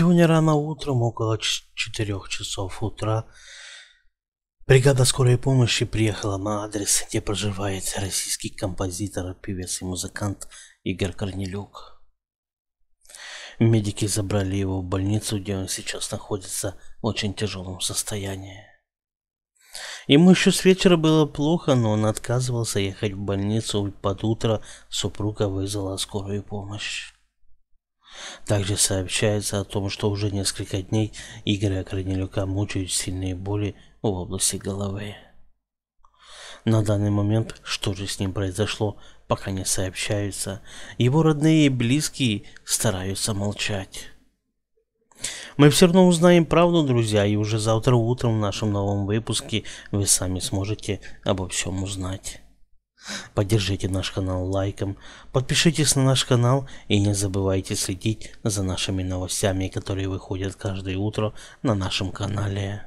Сегодня рано утром, около 4 часов утра, бригада скорой помощи приехала на адрес, где проживает российский композитор, певец и музыкант Игорь Корнелюк. Медики забрали его в больницу, где он сейчас находится в очень тяжелом состоянии. Ему еще с вечера было плохо, но он отказывался ехать в больницу, под утро супруга вызвала скорую помощь. Также сообщается о том, что уже несколько дней Игоря Корнелюка мучают сильные боли в области головы. На данный момент, что же с ним произошло, пока не сообщаются. Его родные и близкие стараются молчать. Мы все равно узнаем правду, друзья, и уже завтра утром в нашем новом выпуске вы сами сможете обо всем узнать. Поддержите наш канал лайком, подпишитесь на наш канал и не забывайте следить за нашими новостями, которые выходят каждое утро на нашем канале.